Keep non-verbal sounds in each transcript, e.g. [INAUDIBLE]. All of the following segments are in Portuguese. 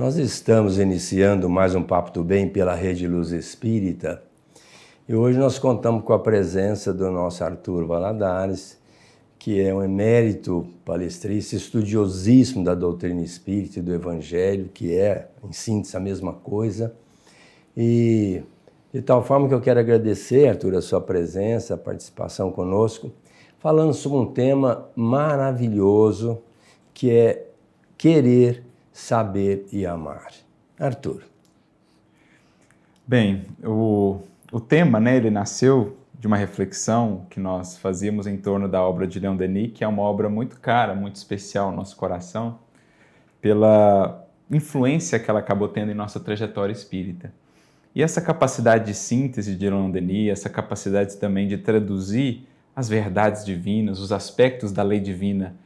Nós estamos iniciando mais um Papo do Bem pela Rede Luz Espírita e hoje nós contamos com a presença do nosso Arthur Valadares, que é um emérito palestrista, estudiosíssimo da doutrina espírita e do Evangelho, que é, em síntese, a mesma coisa. E de tal forma que eu quero agradecer, Arthur, a sua presença, a participação conosco, falando sobre um tema maravilhoso que é querer saber e amar. Arthur. Bem, o, o tema, né, ele nasceu de uma reflexão que nós fazíamos em torno da obra de Leon Denis, que é uma obra muito cara, muito especial ao nosso coração, pela influência que ela acabou tendo em nossa trajetória espírita. E essa capacidade de síntese de Leon Denis, essa capacidade também de traduzir as verdades divinas, os aspectos da lei divina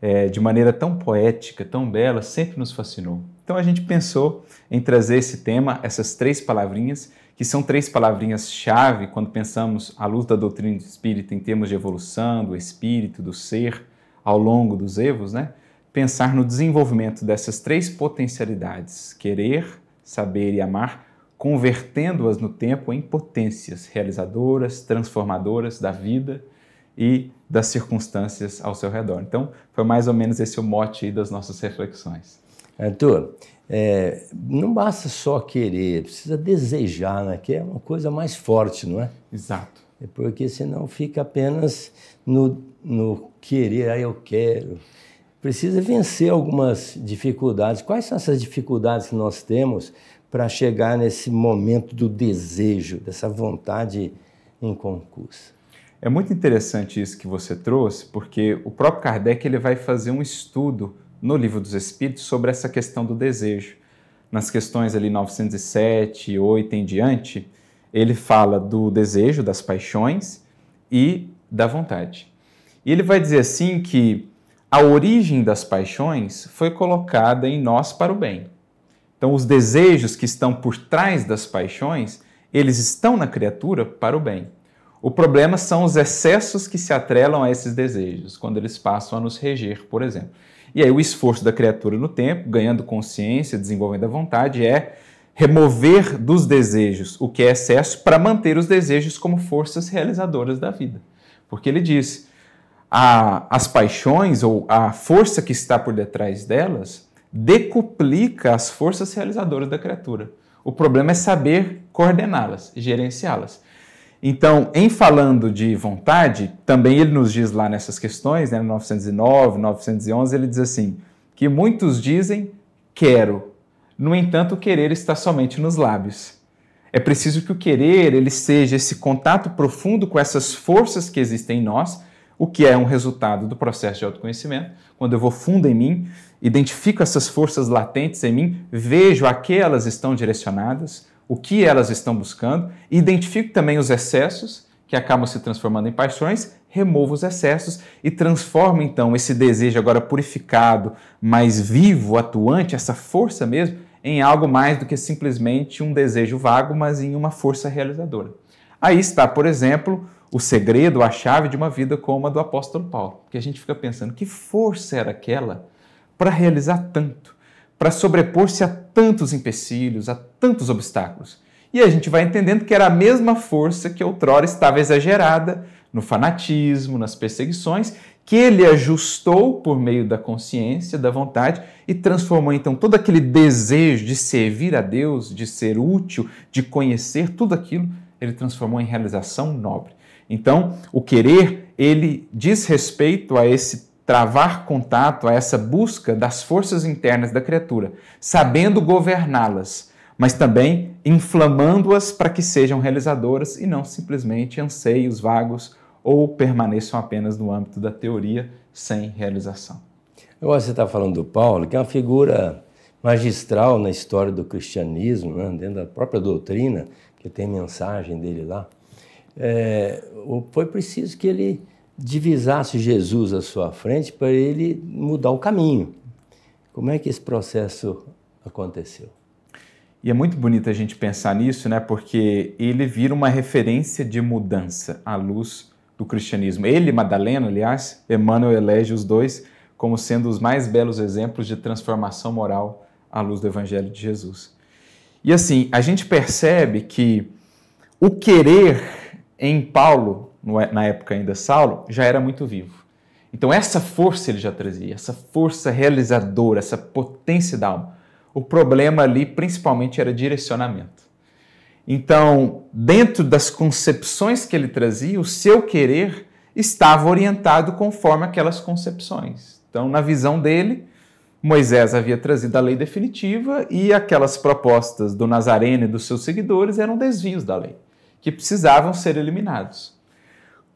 é, de maneira tão poética, tão bela, sempre nos fascinou. Então a gente pensou em trazer esse tema, essas três palavrinhas, que são três palavrinhas-chave quando pensamos à luz da doutrina espírita em termos de evolução, do espírito, do ser, ao longo dos evos, né? Pensar no desenvolvimento dessas três potencialidades, querer, saber e amar, convertendo-as no tempo em potências realizadoras, transformadoras da vida e das circunstâncias ao seu redor. Então, foi mais ou menos esse o mote das nossas reflexões. Arthur, é, não basta só querer, precisa desejar, né? que é uma coisa mais forte, não é? Exato. É porque senão fica apenas no, no querer, ah, eu quero. Precisa vencer algumas dificuldades. Quais são essas dificuldades que nós temos para chegar nesse momento do desejo, dessa vontade em concurso? É muito interessante isso que você trouxe, porque o próprio Kardec ele vai fazer um estudo no Livro dos Espíritos sobre essa questão do desejo. Nas questões ali 907, 8 em diante, ele fala do desejo, das paixões e da vontade. E ele vai dizer assim que a origem das paixões foi colocada em nós para o bem. Então, os desejos que estão por trás das paixões, eles estão na criatura para o bem. O problema são os excessos que se atrelam a esses desejos, quando eles passam a nos reger, por exemplo. E aí o esforço da criatura no tempo, ganhando consciência, desenvolvendo a vontade, é remover dos desejos o que é excesso para manter os desejos como forças realizadoras da vida. Porque ele diz: a, as paixões ou a força que está por detrás delas decuplica as forças realizadoras da criatura. O problema é saber coordená-las, gerenciá-las. Então, em falando de vontade, também ele nos diz lá nessas questões, né, 909, 911, ele diz assim: que muitos dizem quero. No entanto, o querer está somente nos lábios. É preciso que o querer ele seja esse contato profundo com essas forças que existem em nós, o que é um resultado do processo de autoconhecimento. Quando eu vou fundo em mim, identifico essas forças latentes em mim, vejo a que elas estão direcionadas, o que elas estão buscando, Identifico também os excessos, que acabam se transformando em paixões, Removo os excessos e transformo então esse desejo agora purificado, mais vivo, atuante, essa força mesmo, em algo mais do que simplesmente um desejo vago, mas em uma força realizadora. Aí está, por exemplo, o segredo, a chave de uma vida como a do apóstolo Paulo, que a gente fica pensando que força era aquela para realizar tanto para sobrepor-se a tantos empecilhos, a tantos obstáculos. E a gente vai entendendo que era a mesma força que outrora estava exagerada no fanatismo, nas perseguições, que ele ajustou por meio da consciência, da vontade e transformou então todo aquele desejo de servir a Deus, de ser útil, de conhecer tudo aquilo, ele transformou em realização nobre. Então, o querer, ele diz respeito a esse travar contato a essa busca das forças internas da criatura, sabendo governá-las, mas também inflamando-as para que sejam realizadoras e não simplesmente anseios vagos ou permaneçam apenas no âmbito da teoria sem realização. Agora você está falando do Paulo, que é uma figura magistral na história do cristianismo, né? dentro da própria doutrina, que tem mensagem dele lá. É, foi preciso que ele divisasse Jesus à sua frente para ele mudar o caminho. Como é que esse processo aconteceu? E é muito bonito a gente pensar nisso, né? Porque ele vira uma referência de mudança à luz do cristianismo. Ele Madalena, aliás, Emmanuel elege os dois como sendo os mais belos exemplos de transformação moral à luz do Evangelho de Jesus. E assim, a gente percebe que o querer em Paulo é, na época ainda Saulo, já era muito vivo. Então essa força ele já trazia, essa força realizadora, essa potência da alma. O problema ali principalmente era direcionamento. Então, dentro das concepções que ele trazia, o seu querer estava orientado conforme aquelas concepções. Então, na visão dele, Moisés havia trazido a lei definitiva e aquelas propostas do Nazareno e dos seus seguidores eram desvios da lei, que precisavam ser eliminados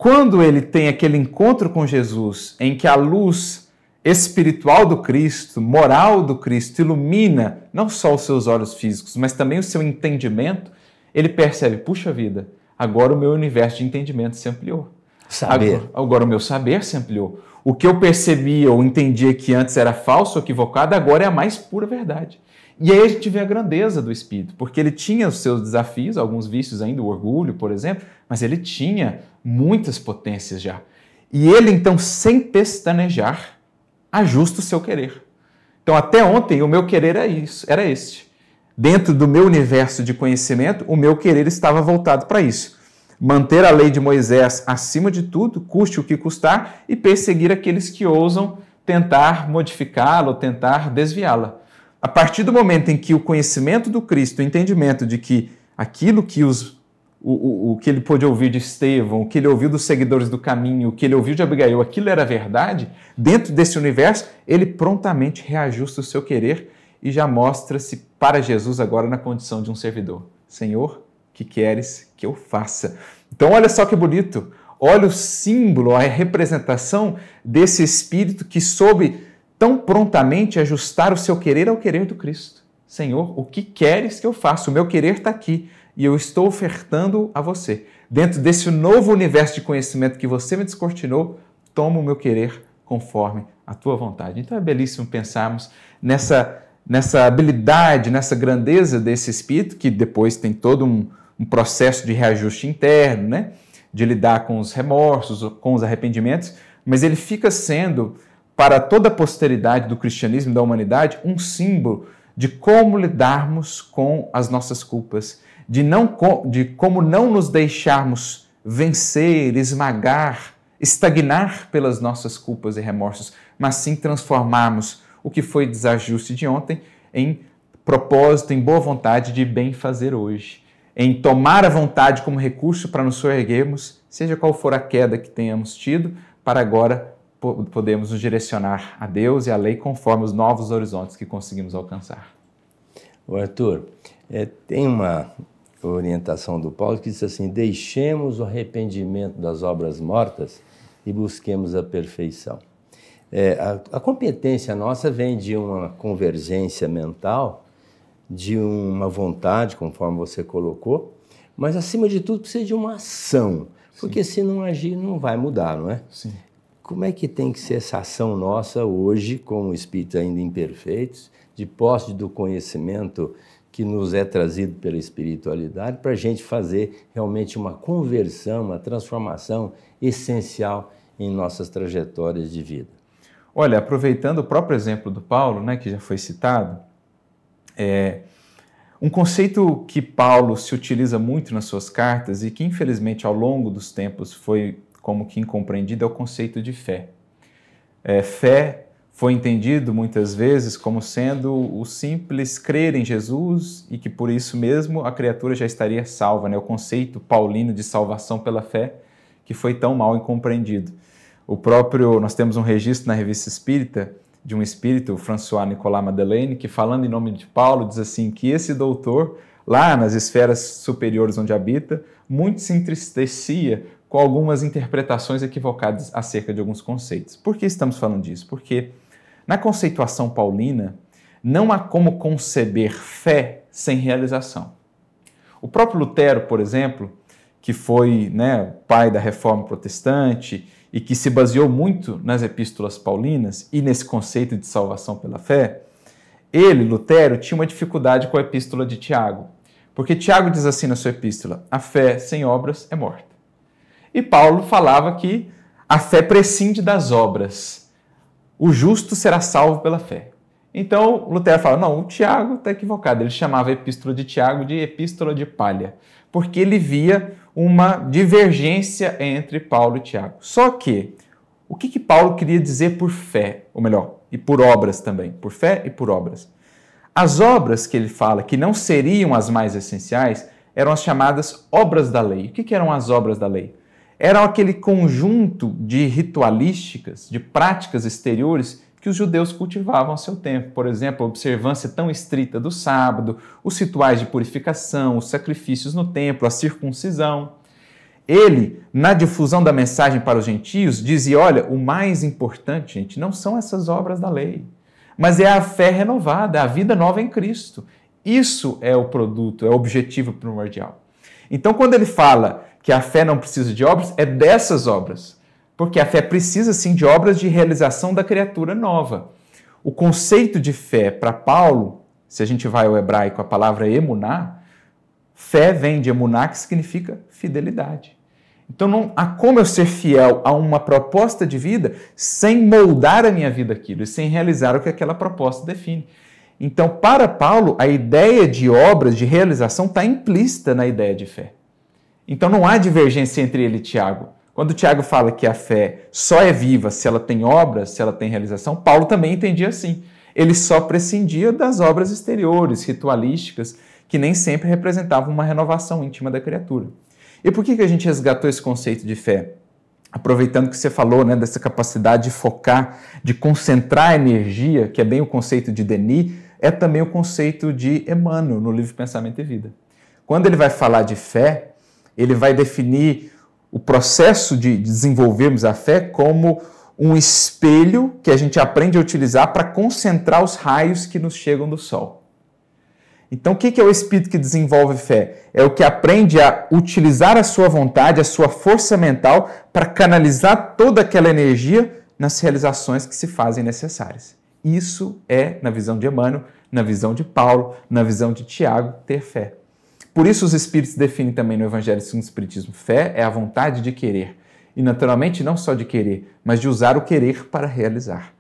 quando ele tem aquele encontro com Jesus, em que a luz espiritual do Cristo, moral do Cristo, ilumina não só os seus olhos físicos, mas também o seu entendimento, ele percebe: puxa vida, agora o meu universo de entendimento se ampliou. Saber. Agora, agora o meu saber se ampliou. O que eu percebia ou entendia que antes era falso ou equivocado, agora é a mais pura verdade. E aí a gente vê a grandeza do espírito, porque ele tinha os seus desafios, alguns vícios ainda, o orgulho, por exemplo, mas ele tinha muitas potências já. E ele, então, sem pestanejar, ajusta o seu querer. Então, até ontem, o meu querer era é isso, era este. Dentro do meu universo de conhecimento, o meu querer estava voltado para isso manter a lei de Moisés acima de tudo, custe o que custar, e perseguir aqueles que ousam tentar modificá-la ou tentar desviá-la. A partir do momento em que o conhecimento do Cristo, o entendimento de que aquilo que os o, o, o que ele pôde ouvir de Estevão, o que ele ouviu dos seguidores do caminho, o que ele ouviu de Abigail, aquilo era verdade, dentro desse universo, ele prontamente reajusta o seu querer e já mostra-se para Jesus agora na condição de um servidor. Senhor, que queres que eu faça. Então, olha só que bonito. Olha o símbolo, a representação desse espírito que soube tão prontamente ajustar o seu querer ao querer do Cristo. Senhor, o que queres que eu faça? O meu querer está aqui e eu estou ofertando a você. Dentro desse novo universo de conhecimento que você me descortinou, toma o meu querer conforme a tua vontade. Então é belíssimo pensarmos nessa, nessa habilidade, nessa grandeza desse espírito, que depois tem todo um, um processo de reajuste interno, né? de lidar com os remorsos, com os arrependimentos, mas ele fica sendo, para toda a posteridade do cristianismo e da humanidade, um símbolo de como lidarmos com as nossas culpas, de, não, de como não nos deixarmos vencer, esmagar, estagnar pelas nossas culpas e remorsos, mas sim transformarmos o que foi desajuste de ontem em propósito, em boa vontade de bem fazer hoje em tomar a vontade como recurso para nos soerguermos, seja qual for a queda que tenhamos tido, para agora podemos nos direcionar a Deus e à lei conforme os novos horizontes que conseguimos alcançar. O Arthur, é, tem uma orientação do Paulo que diz assim: deixemos o arrependimento das obras mortas e busquemos a perfeição. É, a, a, competência nossa vem de uma convergência mental de uma vontade, conforme você colocou, mas acima de tudo precisa de uma ação, porque Sim. se não agir não vai mudar, não é? Sim. Como é que tem que ser essa ação nossa hoje, o espíritos ainda imperfeitos, de posse do conhecimento que nos é trazido pela espiritualidade, para a gente fazer realmente uma conversão, uma transformação essencial em nossas trajetórias de vida? Olha, aproveitando o próprio exemplo do Paulo, né, que já foi citado, é, um conceito que Paulo se utiliza muito nas suas cartas e que, infelizmente, ao longo dos tempos foi como que incompreendido é o conceito de fé. É, fé foi entendido muitas vezes como sendo o simples crer em Jesus e que por isso mesmo a criatura já estaria salva, né? o conceito paulino de salvação pela fé que foi tão mal incompreendido. O próprio, nós temos um registro na Revista Espírita de um espírito, François Nicolas Madeleine, que falando em nome de Paulo diz assim que esse doutor lá nas esferas superiores onde habita, muito se entristecia com algumas interpretações equivocadas acerca de alguns conceitos. Por que estamos falando disso? Porque na conceituação paulina não há como conceber fé sem realização. O próprio Lutero, por exemplo, que foi né, pai da reforma protestante e que se baseou muito nas epístolas paulinas e nesse conceito de salvação pela fé, ele, Lutero, tinha uma dificuldade com a epístola de Tiago. Porque Tiago diz assim na sua epístola: a fé sem obras é morta. E Paulo falava que a fé prescinde das obras. O justo será salvo pela fé. Então Lutero fala: não, o Tiago está equivocado. Ele chamava a epístola de Tiago de epístola de palha, porque ele via uma divergência entre Paulo e Tiago. Só que o que, que Paulo queria dizer por fé, ou melhor, e por obras também, por fé e por obras? As obras que ele fala que não seriam as mais essenciais eram as chamadas obras da lei. O que, que eram as obras da lei? Eram aquele conjunto de ritualísticas, de práticas exteriores que os judeus cultivavam a seu tempo. Por exemplo, a observância tão estrita do sábado, os rituais de purificação, os sacrifícios no templo, a circuncisão. Ele, na difusão da mensagem para os gentios, dizia: olha, o mais importante, gente, não são essas obras da lei, mas é a fé renovada, é a vida nova em Cristo. Isso é o produto, é o objetivo primordial. Então, quando ele fala que a fé não precisa de obras, é dessas obras. Porque a fé precisa sim de obras de realização da criatura nova. O conceito de fé para Paulo, se a gente vai ao hebraico, a palavra emuná, fé vem de emuná, que significa fidelidade. Então não há como eu ser fiel a uma proposta de vida sem moldar a minha vida aquilo e sem realizar o que aquela proposta define. Então, para Paulo, a ideia de obras, de realização, está implícita na ideia de fé. Então não há divergência entre ele e Tiago. Quando o Tiago fala que a fé só é viva se ela tem obras, se ela tem realização, Paulo também entendia assim. Ele só prescindia das obras exteriores, ritualísticas, que nem sempre representavam uma renovação íntima da criatura. E por que, que a gente resgatou esse conceito de fé? Aproveitando que você falou né, dessa capacidade de focar, de concentrar energia, que é bem o conceito de Denis, é também o conceito de Emmanuel no livro Pensamento e Vida. Quando ele vai falar de fé, ele vai definir o processo de desenvolvermos a fé como um espelho que a gente aprende a utilizar para concentrar os raios que nos chegam do sol. Então, o que é o espírito que desenvolve fé? É o que aprende a utilizar a sua vontade, a sua força mental, para canalizar toda aquela energia nas realizações que se fazem necessárias. Isso é, na visão de Emmanuel, na visão de Paulo, na visão de Tiago, ter fé. Por isso os espíritos definem também no Evangelho segundo o Espiritismo, fé é a vontade de querer. E naturalmente não só de querer, mas de usar o querer para realizar.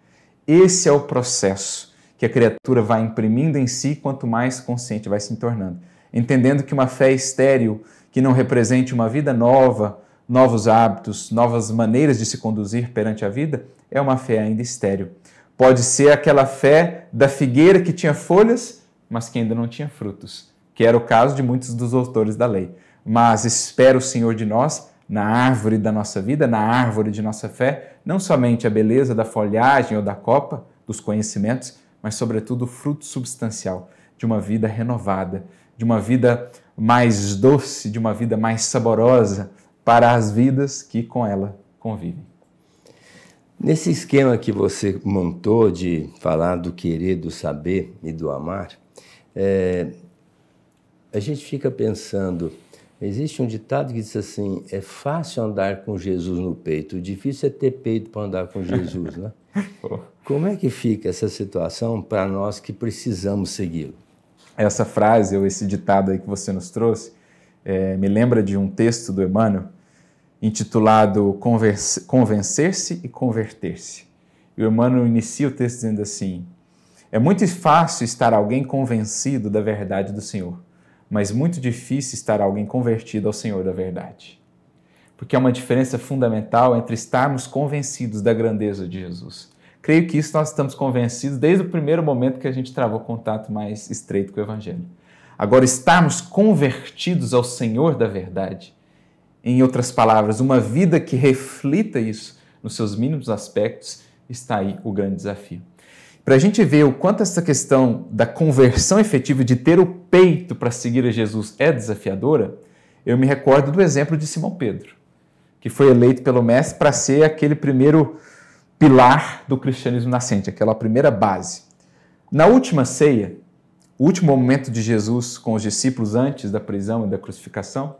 Esse é o processo que a criatura vai imprimindo em si quanto mais consciente vai se tornando. Entendendo que uma fé estéril, que não represente uma vida nova, novos hábitos, novas maneiras de se conduzir perante a vida, é uma fé ainda estéril. Pode ser aquela fé da figueira que tinha folhas, mas que ainda não tinha frutos que era o caso de muitos dos autores da lei. Mas espera o Senhor de nós, na árvore da nossa vida, na árvore de nossa fé, não somente a beleza da folhagem ou da copa, dos conhecimentos, mas, sobretudo, o fruto substancial de uma vida renovada, de uma vida mais doce, de uma vida mais saborosa para as vidas que com ela convivem. Nesse esquema que você montou de falar do querer, do saber e do amar, é, a gente fica pensando, existe um ditado que diz assim: é fácil andar com Jesus no peito, o difícil é ter peito para andar com Jesus, né? [LAUGHS] Como é que fica essa situação para nós que precisamos segui-lo? Essa frase ou esse ditado aí que você nos trouxe é, me lembra de um texto do Emmanuel intitulado Convencer-se e Converter-se. E o Emmanuel inicia o texto dizendo assim: É muito fácil estar alguém convencido da verdade do Senhor mas muito difícil estar alguém convertido ao Senhor da verdade. Porque há uma diferença fundamental entre estarmos convencidos da grandeza de Jesus. Creio que isso nós estamos convencidos desde o primeiro momento que a gente travou contato mais estreito com o Evangelho. Agora, estarmos convertidos ao Senhor da verdade, em outras palavras, uma vida que reflita isso nos seus mínimos aspectos, está aí o grande desafio para a gente ver o quanto essa questão da conversão efetiva, de ter o peito para seguir a Jesus, é desafiadora, eu me recordo do exemplo de Simão Pedro, que foi eleito pelo Mestre para ser aquele primeiro pilar do cristianismo nascente, aquela primeira base. Na última ceia, o último momento de Jesus com os discípulos antes da prisão e da crucificação,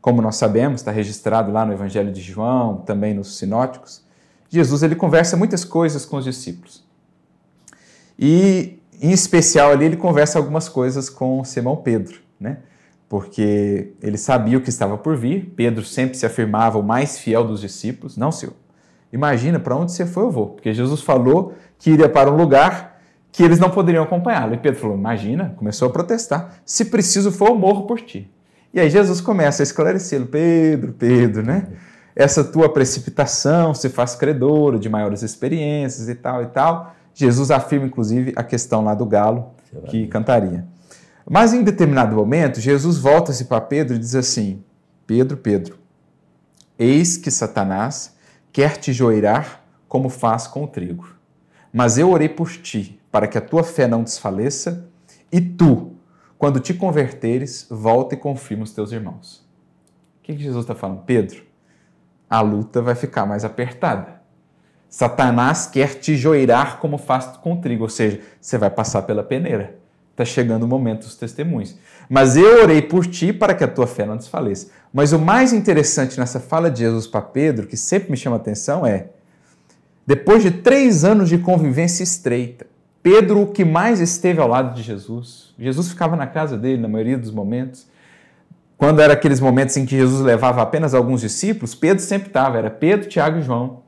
como nós sabemos, está registrado lá no Evangelho de João, também nos sinóticos, Jesus ele conversa muitas coisas com os discípulos. E, em especial, ali ele conversa algumas coisas com Simão Pedro, né? Porque ele sabia o que estava por vir. Pedro sempre se afirmava o mais fiel dos discípulos. Não, senhor, imagina, para onde você foi, eu vou. Porque Jesus falou que iria para um lugar que eles não poderiam acompanhá-lo. E Pedro falou: Imagina, começou a protestar. Se preciso for, eu morro por ti. E aí Jesus começa a esclarecê-lo: Pedro, Pedro, né? Essa tua precipitação se faz credor de maiores experiências e tal e tal. Jesus afirma, inclusive, a questão lá do galo que cantaria. Mas em determinado momento, Jesus volta-se para Pedro e diz assim: Pedro, Pedro, eis que Satanás quer te joirar como faz com o trigo. Mas eu orei por ti, para que a tua fé não desfaleça, e tu, quando te converteres, volta e confirma os teus irmãos. O que Jesus está falando? Pedro, a luta vai ficar mais apertada Satanás quer te joirar como faz com trigo, ou seja, você vai passar pela peneira. Está chegando o momento dos testemunhos. Mas eu orei por ti para que a tua fé não desfaleça. Mas o mais interessante nessa fala de Jesus para Pedro, que sempre me chama a atenção, é: depois de três anos de convivência estreita, Pedro, o que mais esteve ao lado de Jesus, Jesus ficava na casa dele na maioria dos momentos. Quando era aqueles momentos em que Jesus levava apenas alguns discípulos, Pedro sempre estava, era Pedro, Tiago e João.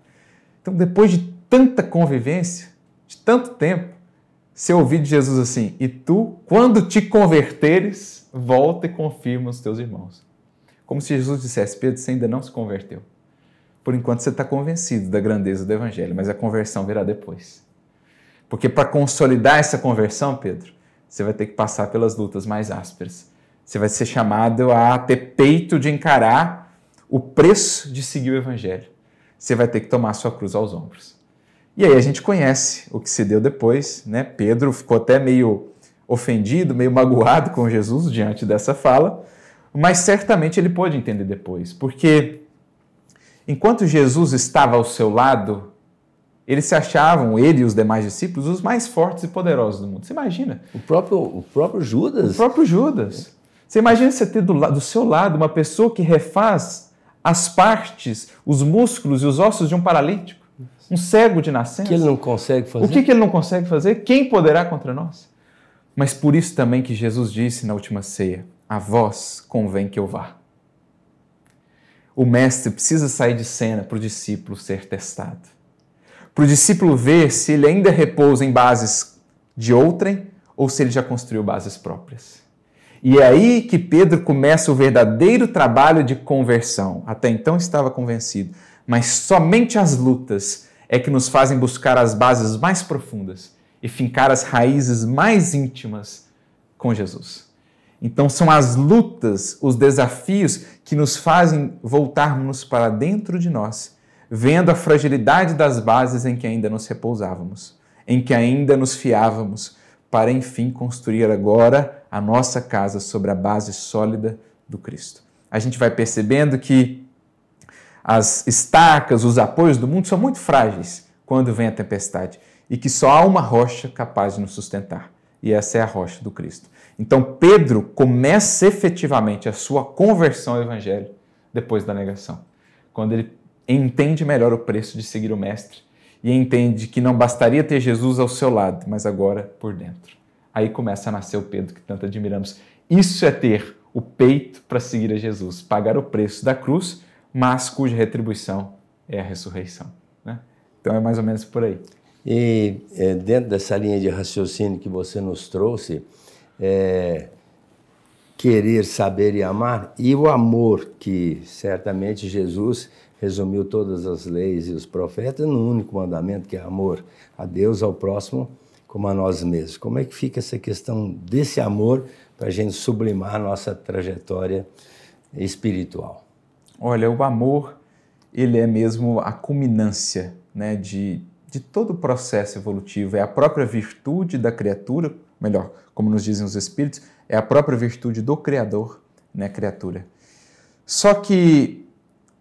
Então, depois de tanta convivência, de tanto tempo, você ouvir de Jesus assim, e tu, quando te converteres, volta e confirma os teus irmãos. Como se Jesus dissesse, Pedro, você ainda não se converteu. Por enquanto você está convencido da grandeza do Evangelho, mas a conversão virá depois. Porque para consolidar essa conversão, Pedro, você vai ter que passar pelas lutas mais ásperas. Você vai ser chamado a ter peito de encarar o preço de seguir o Evangelho você vai ter que tomar a sua cruz aos ombros. E aí a gente conhece o que se deu depois, né? Pedro ficou até meio ofendido, meio magoado com Jesus diante dessa fala, mas certamente ele pôde entender depois, porque enquanto Jesus estava ao seu lado, eles se achavam, ele e os demais discípulos, os mais fortes e poderosos do mundo. Você imagina? O próprio, o próprio Judas? O próprio Judas. Você imagina você ter do, do seu lado uma pessoa que refaz as partes, os músculos e os ossos de um paralítico, um cego de nascença. Que ele não consegue fazer. O que, que ele não consegue fazer? Quem poderá contra nós? Mas por isso também que Jesus disse na última ceia: A vós convém que eu vá. O mestre precisa sair de cena para o discípulo ser testado. Para o discípulo ver se ele ainda repousa em bases de outrem ou se ele já construiu bases próprias. E é aí que Pedro começa o verdadeiro trabalho de conversão. Até então estava convencido, mas somente as lutas é que nos fazem buscar as bases mais profundas e fincar as raízes mais íntimas com Jesus. Então são as lutas, os desafios que nos fazem voltarmos para dentro de nós, vendo a fragilidade das bases em que ainda nos repousávamos, em que ainda nos fiávamos, para enfim construir agora a nossa casa sobre a base sólida do Cristo. A gente vai percebendo que as estacas, os apoios do mundo são muito frágeis quando vem a tempestade e que só há uma rocha capaz de nos sustentar, e essa é a rocha do Cristo. Então Pedro começa efetivamente a sua conversão ao evangelho depois da negação, quando ele entende melhor o preço de seguir o mestre e entende que não bastaria ter Jesus ao seu lado, mas agora por dentro aí começa a nascer o Pedro que tanto admiramos. Isso é ter o peito para seguir a Jesus, pagar o preço da cruz, mas cuja retribuição é a ressurreição. Né? Então é mais ou menos por aí. E é, dentro dessa linha de raciocínio que você nos trouxe, é, querer, saber e amar, e o amor que certamente Jesus resumiu todas as leis e os profetas num único mandamento, que é amor a Deus, ao próximo como a nós mesmos. Como é que fica essa questão desse amor para a gente sublimar a nossa trajetória espiritual? Olha, o amor, ele é mesmo a culminância né, de, de todo o processo evolutivo, é a própria virtude da criatura, melhor, como nos dizem os Espíritos, é a própria virtude do Criador, né, criatura. Só que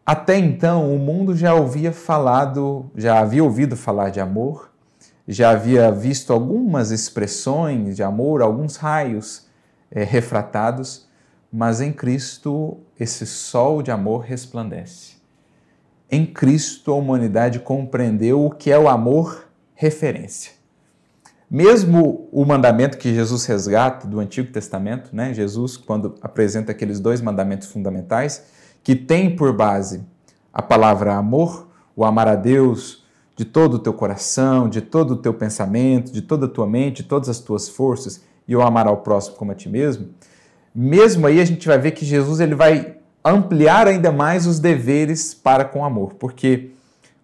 até então o mundo já ouvia falado, já havia ouvido falar de amor, já havia visto algumas expressões de amor, alguns raios é, refratados, mas em Cristo esse sol de amor resplandece. Em Cristo a humanidade compreendeu o que é o amor referência. Mesmo o mandamento que Jesus resgata do Antigo Testamento, né? Jesus, quando apresenta aqueles dois mandamentos fundamentais, que tem por base a palavra amor, o amar a Deus, de todo o teu coração, de todo o teu pensamento, de toda a tua mente, de todas as tuas forças, e o amar ao próximo como a ti mesmo, mesmo aí a gente vai ver que Jesus ele vai ampliar ainda mais os deveres para com o amor, porque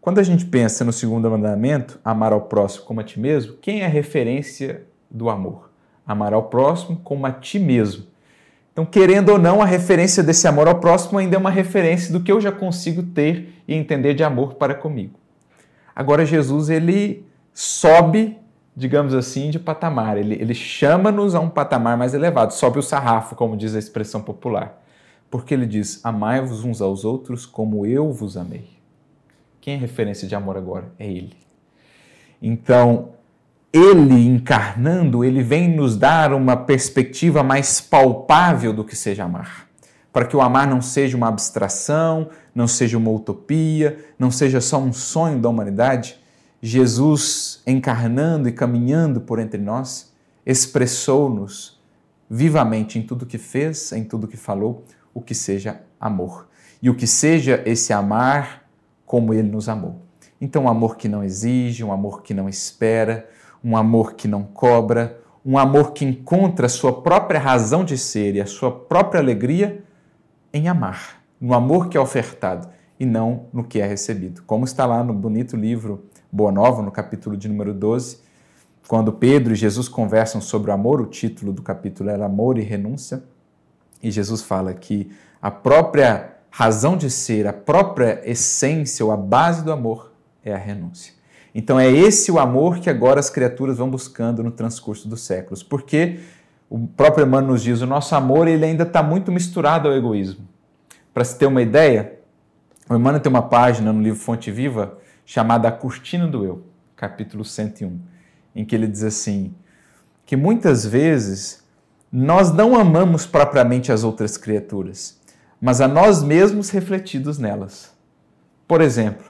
quando a gente pensa no segundo mandamento, amar ao próximo como a ti mesmo, quem é a referência do amor? Amar ao próximo como a ti mesmo. Então, querendo ou não, a referência desse amor ao próximo ainda é uma referência do que eu já consigo ter e entender de amor para comigo. Agora Jesus ele sobe, digamos assim, de patamar. Ele, ele chama-nos a um patamar mais elevado, sobe o sarrafo, como diz a expressão popular. Porque ele diz: Amai-vos uns aos outros como eu vos amei. Quem é referência de amor agora? É ele. Então, ele encarnando, ele vem nos dar uma perspectiva mais palpável do que seja amar para que o amar não seja uma abstração, não seja uma utopia, não seja só um sonho da humanidade, Jesus encarnando e caminhando por entre nós, expressou-nos vivamente em tudo que fez, em tudo que falou, o que seja amor. E o que seja esse amar como ele nos amou. Então, um amor que não exige, um amor que não espera, um amor que não cobra, um amor que encontra a sua própria razão de ser e a sua própria alegria em amar, no amor que é ofertado e não no que é recebido. Como está lá no bonito livro Boa Nova, no capítulo de número 12, quando Pedro e Jesus conversam sobre o amor, o título do capítulo era Amor e Renúncia, e Jesus fala que a própria razão de ser, a própria essência ou a base do amor é a renúncia. Então é esse o amor que agora as criaturas vão buscando no transcurso dos séculos, porque o próprio Emmanuel nos diz: o nosso amor ele ainda está muito misturado ao egoísmo. Para se ter uma ideia, o Emmanuel tem uma página no livro Fonte Viva chamada A Cortina do Eu, capítulo 101, em que ele diz assim: que muitas vezes nós não amamos propriamente as outras criaturas, mas a nós mesmos refletidos nelas. Por exemplo,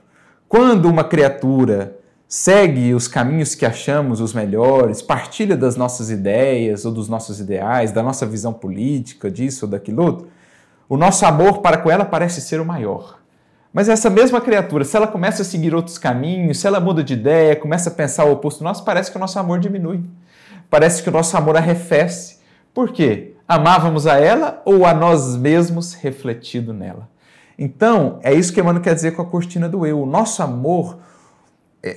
quando uma criatura segue os caminhos que achamos os melhores, partilha das nossas ideias ou dos nossos ideais, da nossa visão política, disso ou daquilo outro, o nosso amor para com ela parece ser o maior. Mas essa mesma criatura, se ela começa a seguir outros caminhos, se ela muda de ideia, começa a pensar o oposto nós, parece que o nosso amor diminui. Parece que o nosso amor arrefece. Por quê? Amávamos a ela ou a nós mesmos refletido nela? Então, é isso que Emmanuel quer dizer com a cortina do eu. O nosso amor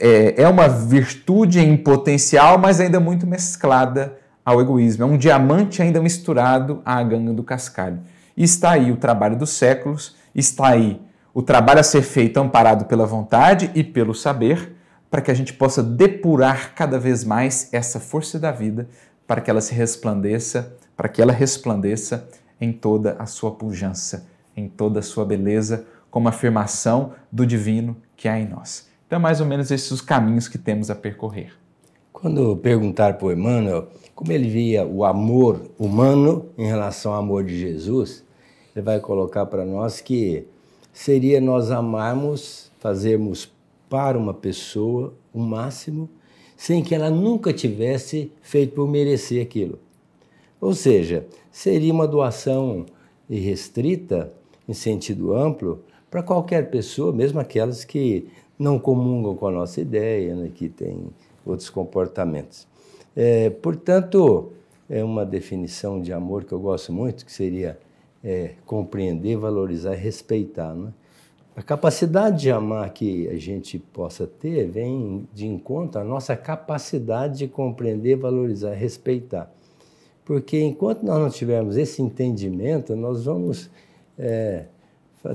é, é uma virtude em potencial, mas ainda muito mesclada ao egoísmo. É um diamante ainda misturado à ganga do cascalho. E está aí o trabalho dos séculos, está aí o trabalho a ser feito amparado pela vontade e pelo saber, para que a gente possa depurar cada vez mais essa força da vida, para que ela se resplandeça, para que ela resplandeça em toda a sua pujança, em toda a sua beleza, como afirmação do divino que há em nós. Então, é mais ou menos esses os caminhos que temos a percorrer. Quando perguntar para o Emmanuel como ele via o amor humano em relação ao amor de Jesus, ele vai colocar para nós que seria nós amarmos, fazermos para uma pessoa o máximo, sem que ela nunca tivesse feito por merecer aquilo. Ou seja, seria uma doação irrestrita, em sentido amplo, para qualquer pessoa, mesmo aquelas que não comungam com a nossa ideia, né, que têm outros comportamentos. É, portanto, é uma definição de amor que eu gosto muito, que seria é, compreender, valorizar e respeitar. Né? A capacidade de amar que a gente possa ter vem de encontro à nossa capacidade de compreender, valorizar e respeitar. Porque enquanto nós não tivermos esse entendimento, nós vamos é,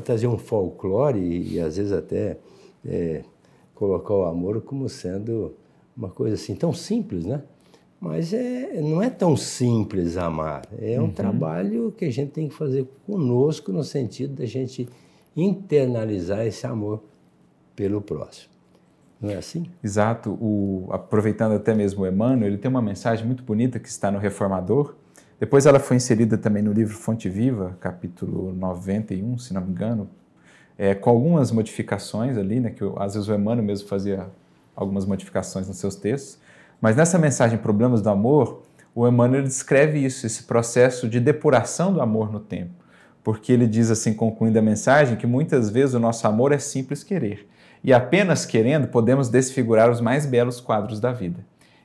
trazer um folclore e, e às vezes até é, colocar o amor como sendo uma coisa assim tão simples, né? Mas é, não é tão simples amar. É um uhum. trabalho que a gente tem que fazer conosco no sentido da gente internalizar esse amor pelo próximo. Não é assim? Exato. O, aproveitando até mesmo o Emmanuel, ele tem uma mensagem muito bonita que está no Reformador. Depois ela foi inserida também no livro Fonte Viva, capítulo 91, se não me engano, é, com algumas modificações ali, né, que eu, às vezes o Emmanuel mesmo fazia algumas modificações nos seus textos. Mas nessa mensagem Problemas do Amor, o Emmanuel descreve isso, esse processo de depuração do amor no tempo. Porque ele diz assim, concluindo a mensagem, que muitas vezes o nosso amor é simples querer. E apenas querendo podemos desfigurar os mais belos quadros da vida.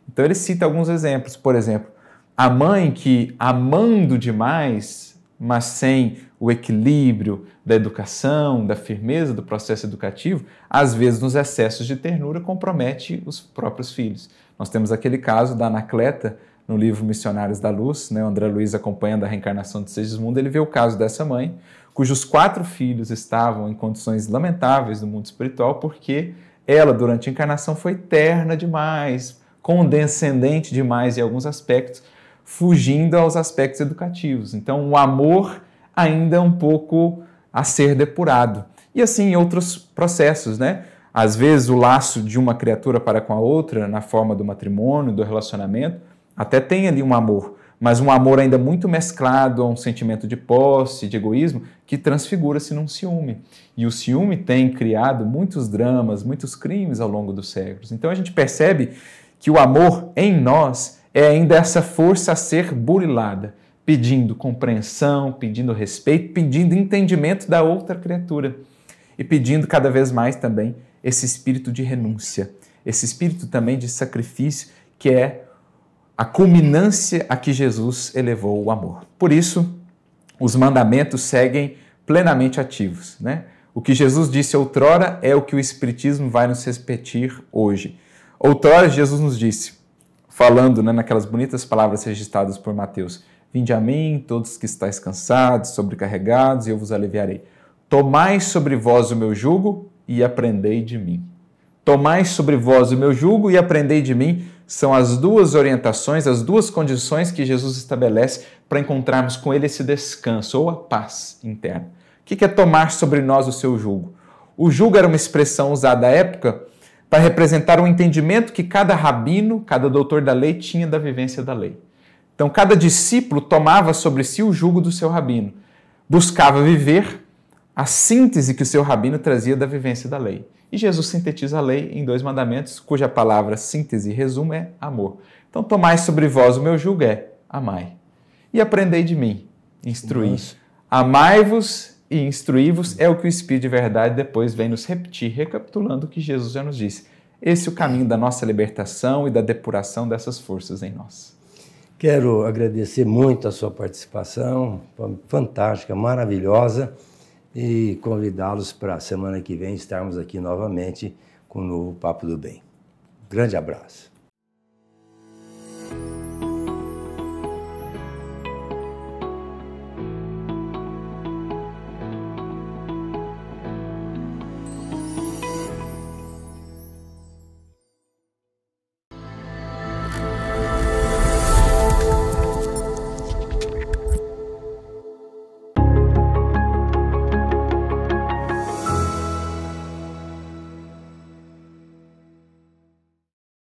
Então ele cita alguns exemplos. Por exemplo, a mãe que, amando demais, mas sem o equilíbrio da educação, da firmeza do processo educativo, às vezes nos excessos de ternura compromete os próprios filhos. Nós temos aquele caso da Anacleta no livro Missionários da Luz, né? André Luiz acompanhando a reencarnação de Mundo ele vê o caso dessa mãe, cujos quatro filhos estavam em condições lamentáveis no mundo espiritual, porque ela, durante a encarnação, foi terna demais, condescendente demais em alguns aspectos, fugindo aos aspectos educativos. Então, o amor ainda um pouco a ser depurado. E assim outros processos, né? Às vezes o laço de uma criatura para com a outra, na forma do matrimônio, do relacionamento, até tem ali um amor, mas um amor ainda muito mesclado a um sentimento de posse, de egoísmo, que transfigura-se num ciúme. E o ciúme tem criado muitos dramas, muitos crimes ao longo dos séculos. Então a gente percebe que o amor em nós é ainda essa força a ser burilada, pedindo compreensão, pedindo respeito, pedindo entendimento da outra criatura e pedindo cada vez mais também esse espírito de renúncia, esse espírito também de sacrifício que é a culminância a que Jesus elevou o amor. Por isso, os mandamentos seguem plenamente ativos, né? O que Jesus disse outrora é o que o Espiritismo vai nos repetir hoje. Outrora, Jesus nos disse, falando né, naquelas bonitas palavras registradas por Mateus: Vinde a mim, todos que estáis cansados, sobrecarregados, e eu vos aliviarei. Tomai sobre vós o meu jugo e aprendei de mim. Tomai sobre vós o meu jugo e aprendei de mim. São as duas orientações, as duas condições que Jesus estabelece para encontrarmos com Ele esse descanso ou a paz interna. O que é tomar sobre nós o seu jugo? O jugo era uma expressão usada à época para representar o um entendimento que cada rabino, cada doutor da lei tinha da vivência da lei. Então, cada discípulo tomava sobre si o jugo do seu rabino, buscava viver a síntese que o seu rabino trazia da vivência da lei. E Jesus sintetiza a lei em dois mandamentos, cuja palavra síntese e resumo é amor. Então, tomai sobre vós o meu jugo é amai. E aprendei de mim, instruí. Amai-vos e instruí-vos é o que o Espírito de verdade depois vem nos repetir, recapitulando o que Jesus já nos disse. Esse é o caminho da nossa libertação e da depuração dessas forças em nós. Quero agradecer muito a sua participação, fantástica, maravilhosa, e convidá-los para a semana que vem estarmos aqui novamente com o novo Papo do Bem. Grande abraço.